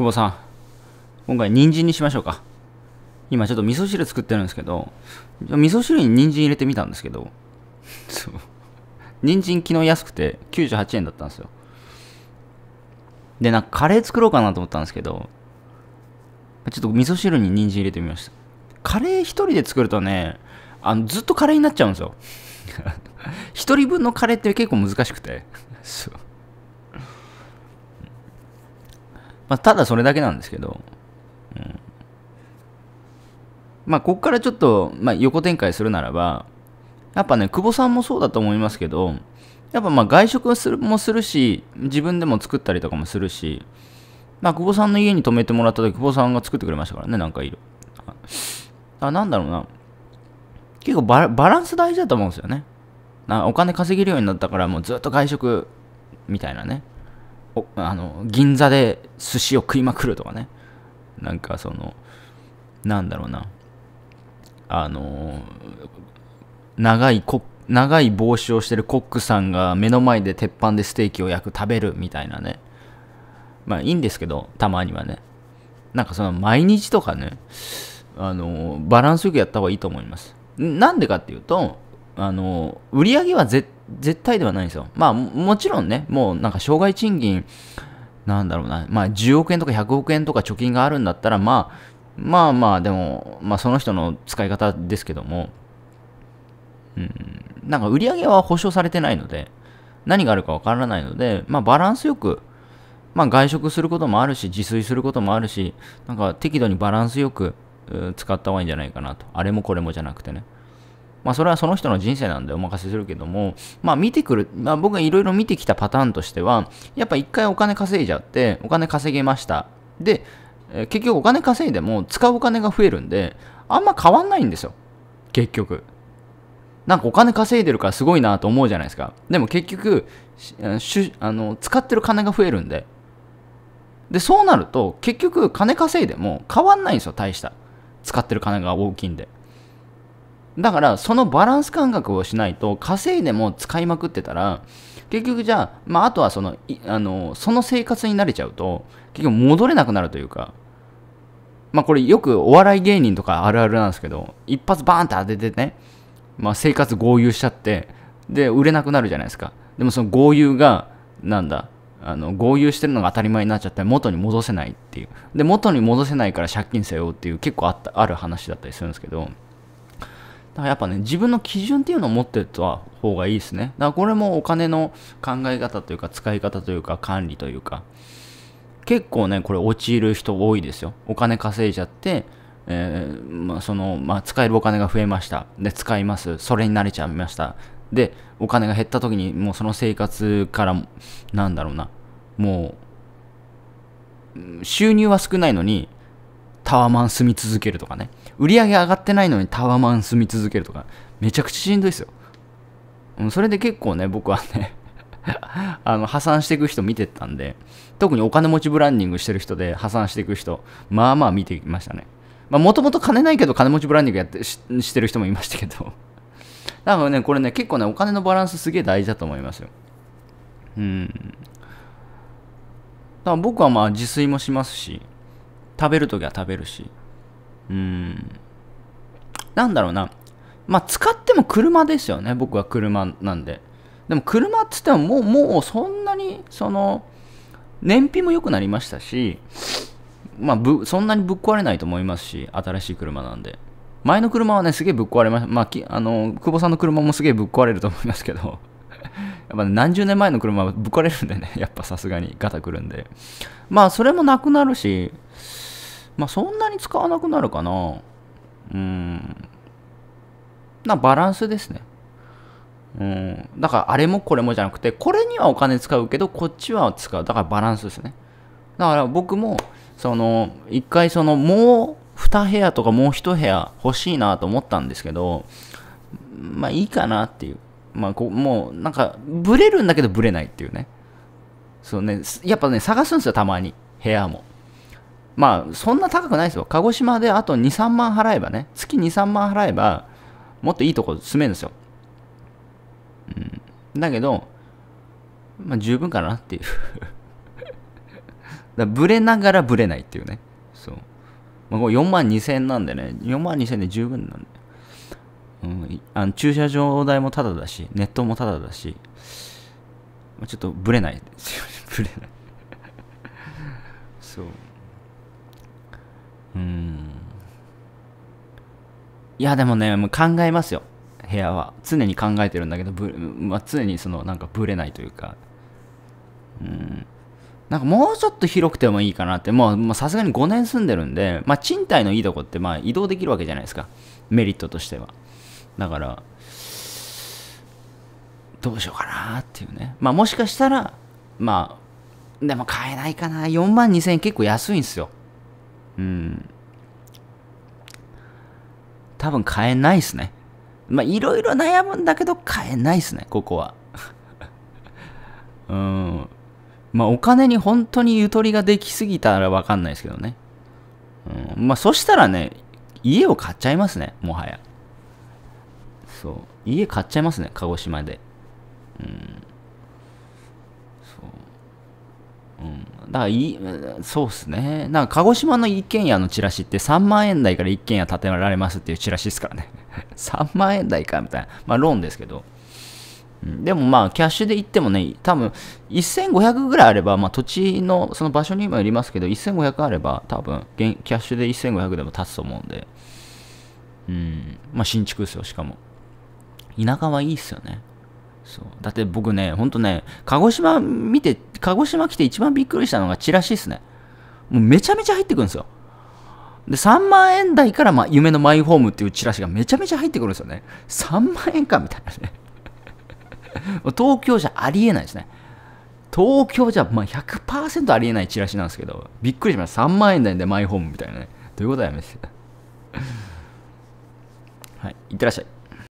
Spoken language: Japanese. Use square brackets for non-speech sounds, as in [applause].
久保さん、今回人参にしましょうか。今ちょっと味噌汁作ってるんですけど、味噌汁に人参入れてみたんですけど、そう。人参昨日安くて98円だったんですよ。で、なんかカレー作ろうかなと思ったんですけど、ちょっと味噌汁に人参入れてみました。カレー一人で作るとね、あの、ずっとカレーになっちゃうんですよ。[laughs] 一人分のカレーって結構難しくて。そう。まあ、ただそれだけなんですけど、うん、まあ、ここからちょっと、まあ、横展開するならば、やっぱね、久保さんもそうだと思いますけど、やっぱまあ外食するもするし、自分でも作ったりとかもするし、まあ、久保さんの家に泊めてもらった時、久保さんが作ってくれましたからね、なんかいる。あ、なんだろうな。結構バランス大事だと思うんですよね。なお金稼げるようになったから、もうずっと外食みたいなね。あの銀座で寿司を食いまくるとかねなんかそのなんだろうなあの長いコ長い帽子をしてるコックさんが目の前で鉄板でステーキを焼く食べるみたいなねまあいいんですけどたまにはねなんかその毎日とかねあのバランスよくやった方がいいと思いますなんでかっていうとあの売り上げは絶対絶対ではないんですよ。まあ、もちろんね、もうなんか障害賃金、なんだろうな、まあ、10億円とか100億円とか貯金があるんだったら、まあ、まあまあ、でも、まあ、その人の使い方ですけども、うん、なんか売り上げは保証されてないので、何があるかわからないので、まあ、バランスよく、まあ、外食することもあるし、自炊することもあるし、なんか適度にバランスよく使った方がいいんじゃないかなと。あれもこれもじゃなくてね。まあ、それはその人の人生なんでお任せするけども、まあ、見てくる、まあ、僕がいろいろ見てきたパターンとしては、やっぱ一回お金稼いじゃって、お金稼げました。で、え結局お金稼いでも使うお金が増えるんで、あんま変わんないんですよ。結局。なんかお金稼いでるからすごいなと思うじゃないですか。でも結局、あの使ってる金が増えるんで。で、そうなると、結局金稼いでも変わんないんですよ、大した。使ってる金が大きいんで。だからそのバランス感覚をしないと稼いでも使いまくってたら結局じゃあ、まあ、あとはそのあのその生活に慣れちゃうと結局戻れなくなるというかまあこれよくお笑い芸人とかあるあるなんですけど一発バーンって当ててね、まあ、生活合流しちゃってで売れなくなるじゃないですかでもその合流がなんだあの合流してるのが当たり前になっちゃって元に戻せないっていうで元に戻せないから借金せよっていう結構あったある話だったりするんですけどだからやっぱね、自分の基準っていうのを持ってた方がいいですね。だからこれもお金の考え方というか、使い方というか、管理というか、結構ね、これ陥る人多いですよ。お金稼いじゃって、えー、まあ、その、まあ、使えるお金が増えました。で、使います。それに慣れちゃいました。で、お金が減った時に、もうその生活から、なんだろうな、もう、収入は少ないのに、タワマン住み続けるとかね。売り上げ上がってないのにタワマン住み続けるとか、めちゃくちゃしんどいですよ。うん、それで結構ね、僕はね [laughs] あの破産していく人見てたんで、特にお金持ちブランディングしてる人で破産していく人、まあまあ見てきましたね。まあもともと金ないけど金持ちブランディングやってししてる人もいましたけどだからね、これね、結構ね、お金のバランスすげえ大事だと思いますよ。うん。だから僕はまあ自炊もしますし、食べるときは食べるし、うん。なんだろうな。まあ、使っても車ですよね。僕は車なんで。でも車っつってももう、もうそんなに、その、燃費も良くなりましたし、まあ、ぶそんなにぶっ壊れないと思いますし、新しい車なんで。前の車はね、すげえぶっ壊れました。まあ、きあの、久保さんの車もすげえぶっ壊れると思いますけど、[laughs] やっぱ、ね、何十年前の車はぶっ壊れるんでね、やっぱさすがにガタくるんで。まあ、それもなくなるし、まあそんなに使わなくなるかな。うん。な、バランスですね。うん。だからあれもこれもじゃなくて、これにはお金使うけど、こっちは使う。だからバランスですね。だから僕も、その、一回その、もう2部屋とかもう1部屋欲しいなと思ったんですけど、まあいいかなっていう。まあこもうなんか、ブレるんだけどブレないっていうね。そうね、やっぱね、探すんですよ、たまに。部屋も。まあ、そんな高くないですよ。鹿児島であと2、3万払えばね、月2、3万払えば、もっといいとこ住めるんですよ。うん。だけど、まあ、十分かなっていう [laughs] だブレながらブレないっていうね。そう。まあ、これ4万2000円なんでね、4万2000円で十分なんで。うん、あの駐車場代もタダだし、ネットもタダだし、まあ、ちょっとブレないですよ。[laughs] ブレないそう。うん。いや、でもね、もう考えますよ。部屋は。常に考えてるんだけど、ぶまあ、常にその、なんかぶれないというか。うん。なんかもうちょっと広くてもいいかなって、もうさすがに5年住んでるんで、まあ、賃貸のいいとこってまあ移動できるわけじゃないですか。メリットとしては。だから、どうしようかなっていうね。まあもしかしたら、まあ、でも買えないかな。4万2000円結構安いんですよ。うん。多分買えないっすね。まあ、いろいろ悩むんだけど買えないっすね、ここは。[laughs] うん。まあ、お金に本当にゆとりができすぎたらわかんないですけどね。うん。まあ、そしたらね、家を買っちゃいますね、もはや。そう。家買っちゃいますね、鹿児島で。うん。だからい、そうっすね。なんか鹿児島の一軒家のチラシって3万円台から一軒家建てられますっていうチラシですからね。3 [laughs] 万円台かみたいな。まあローンですけど。でもまあキャッシュで行ってもね、多分1500ぐらいあれば、まあ土地のその場所にもよりますけど、1500あれば多分現キャッシュで1500でも立つと思うんで。うん。まあ新築ですよ、しかも。田舎はいいっすよね。そうだって僕ね、本当ね、鹿児島見て、鹿児島来て一番びっくりしたのがチラシですね。もうめちゃめちゃ入ってくるんですよ。で、3万円台から、まあ、夢のマイホームっていうチラシがめちゃめちゃ入ってくるんですよね。3万円かみたいなね。[laughs] 東京じゃありえないですね。東京じゃ、まあ100、ありえないチラシなんですけど、びっくりしました。3万円台でマイホームみたいなね。ということはやめて。はい、いってらっしゃい。